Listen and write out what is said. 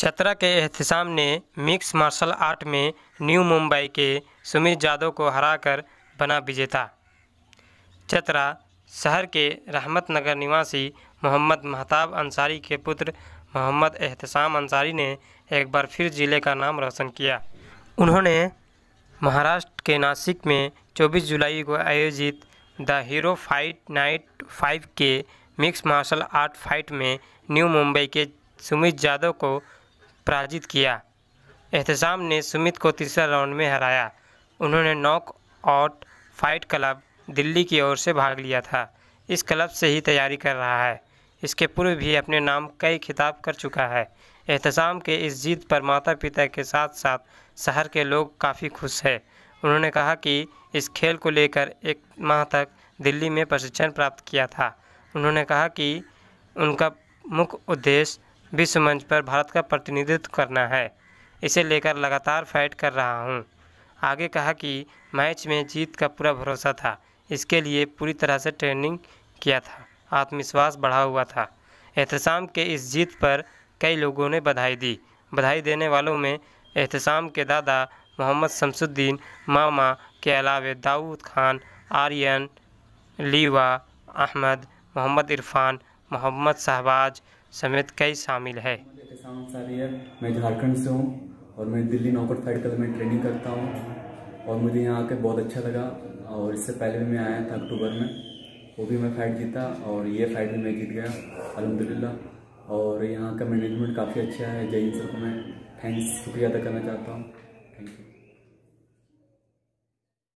चतरा के एहतसाम ने mix martial art में न्यू मुंबई के सुमित यादव को हराकर बना विजेता चतरा शहर के रहमत नगर निवासी मोहम्मद महताब अंसारी के पुत्र मोहम्मद एहतसाम अंसारी ने एक बार फिर ज़िले का नाम रोशन किया उन्होंने महाराष्ट्र के नासिक में 24 जुलाई को आयोजित the hero fight night five के मिक्स मार्शल आर्ट फाइट में न्यू मुंबई के सुमित यादव को पराजित किया एहतसाम ने सुमित को तीसरा राउंड में हराया उन्होंने knock out fight club Delhi की ओर से भाग लिया था इस क्लब से ही तैयारी कर रहा है इसके पूर्व भी अपने नाम कई खिताब कर चुका है एहतसाम के इस जीत पर माता पिता के साथ साथ शहर के लोग काफ़ी खुश हैं उन्होंने कहा कि इस खेल को लेकर एक माह तक दिल्ली में प्रशिक्षण प्राप्त किया था उन्होंने कहा कि उनका मुख्य उद्देश्य विश्व मंच पर भारत का प्रतिनिधित्व करना है इसे लेकर लगातार फाइट कर रहा हूँ आगे कहा कि मैच में जीत का पूरा भरोसा था इसके लिए पूरी तरह से ट्रेनिंग किया था आत्मविश्वास बढ़ा हुआ था एहतसाम के इस जीत पर कई लोगों ने बधाई दी बधाई देने वालों में एहतसाम के दादा मोहम्मद शमसुद्दीन मामा के अलावे दाऊद खान आर्यन लीवा अहमद मोहम्मद इरफान मोहम्मद शहबाज समेत कई शामिल है मैं झारखंड से हूँ और मैं दिल्ली नौकर फाइट में ट्रेनिंग करता हूँ और मुझे यहाँ आके बहुत अच्छा लगा और इससे पहले भी मैं आया था अक्टूबर में वो भी मैं फाइट जीता और ये फाइट भी मैं जीत गया अलहमदिल्ला और यहाँ का मैनेजमेंट काफ़ी अच्छा है जय सर को मैं थैंक्स शुक्रिया अदा करना चाहता हूँ थैंक यू